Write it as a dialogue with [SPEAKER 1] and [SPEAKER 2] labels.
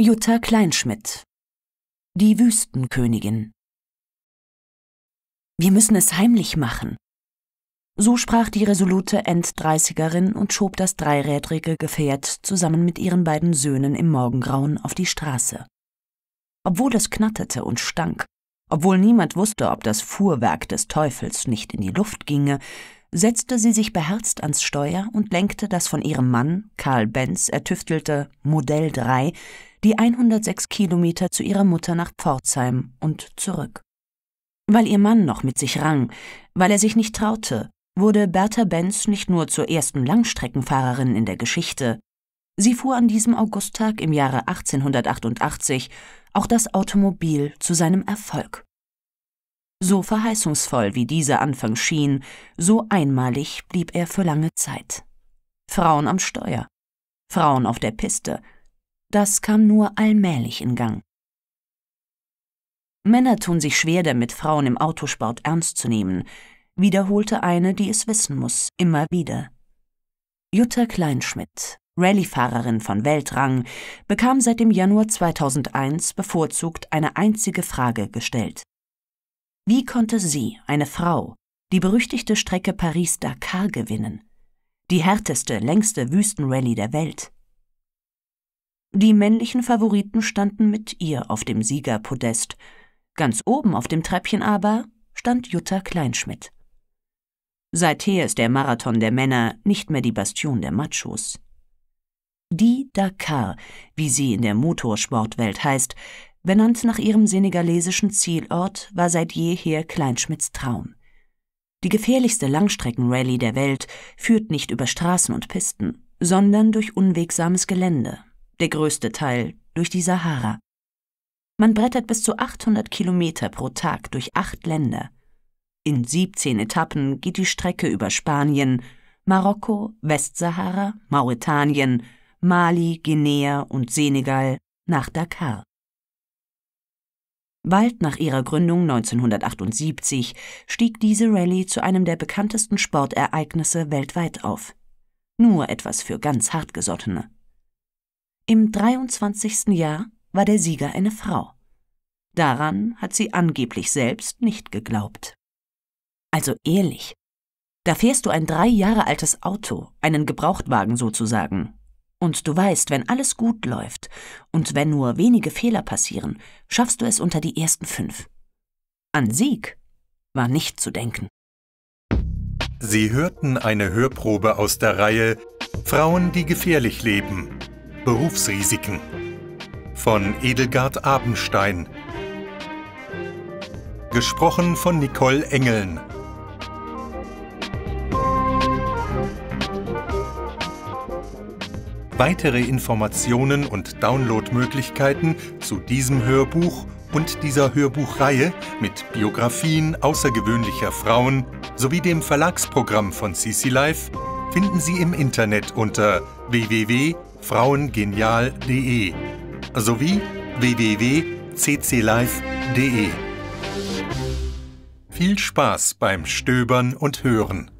[SPEAKER 1] Jutta Kleinschmidt Die Wüstenkönigin Wir müssen es heimlich machen. So sprach die resolute Enddreißigerin und schob das dreirädrige Gefährt zusammen mit ihren beiden Söhnen im Morgengrauen auf die Straße. Obwohl es knatterte und stank, obwohl niemand wusste, ob das Fuhrwerk des Teufels nicht in die Luft ginge, setzte sie sich beherzt ans Steuer und lenkte das von ihrem Mann, Karl Benz, ertüftelte Modell 3 die 106 Kilometer zu ihrer Mutter nach Pforzheim und zurück. Weil ihr Mann noch mit sich rang, weil er sich nicht traute, wurde Bertha Benz nicht nur zur ersten Langstreckenfahrerin in der Geschichte, sie fuhr an diesem Augusttag im Jahre 1888 auch das Automobil zu seinem Erfolg. So verheißungsvoll wie dieser Anfang schien, so einmalig blieb er für lange Zeit. Frauen am Steuer, Frauen auf der Piste, das kam nur allmählich in Gang. Männer tun sich schwer damit, Frauen im Autosport ernst zu nehmen, wiederholte eine, die es wissen muss, immer wieder. Jutta Kleinschmidt, Rallyefahrerin von Weltrang, bekam seit dem Januar 2001 bevorzugt eine einzige Frage gestellt. Wie konnte sie, eine Frau, die berüchtigte Strecke Paris-Dakar gewinnen? Die härteste, längste Wüstenrallye der Welt. Die männlichen Favoriten standen mit ihr auf dem Siegerpodest. Ganz oben auf dem Treppchen aber stand Jutta Kleinschmidt. Seither ist der Marathon der Männer nicht mehr die Bastion der Machos. Die Dakar, wie sie in der Motorsportwelt heißt, benannt nach ihrem senegalesischen Zielort, war seit jeher Kleinschmidts Traum. Die gefährlichste Langstreckenrallye der Welt führt nicht über Straßen und Pisten, sondern durch unwegsames Gelände, der größte Teil durch die Sahara. Man brettert bis zu 800 Kilometer pro Tag durch acht Länder. In 17 Etappen geht die Strecke über Spanien, Marokko, Westsahara, Mauretanien, Mali, Guinea und Senegal nach Dakar. Bald nach ihrer Gründung 1978 stieg diese Rallye zu einem der bekanntesten Sportereignisse weltweit auf. Nur etwas für ganz hartgesottene. Im 23. Jahr war der Sieger eine Frau. Daran hat sie angeblich selbst nicht geglaubt. Also ehrlich, da fährst du ein drei Jahre altes Auto, einen Gebrauchtwagen sozusagen. Und du weißt, wenn alles gut läuft und wenn nur wenige Fehler passieren, schaffst du es unter die ersten fünf. An Sieg war nicht zu denken.
[SPEAKER 2] Sie hörten eine Hörprobe aus der Reihe Frauen, die gefährlich leben Berufsrisiken von Edelgard Abenstein. Gesprochen von Nicole Engeln. Weitere Informationen und Downloadmöglichkeiten zu diesem Hörbuch und dieser Hörbuchreihe mit Biografien außergewöhnlicher Frauen sowie dem Verlagsprogramm von CC Life finden Sie im Internet unter www.cc.live.de frauengenial.de sowie www.cclive.de. Viel Spaß beim Stöbern und Hören!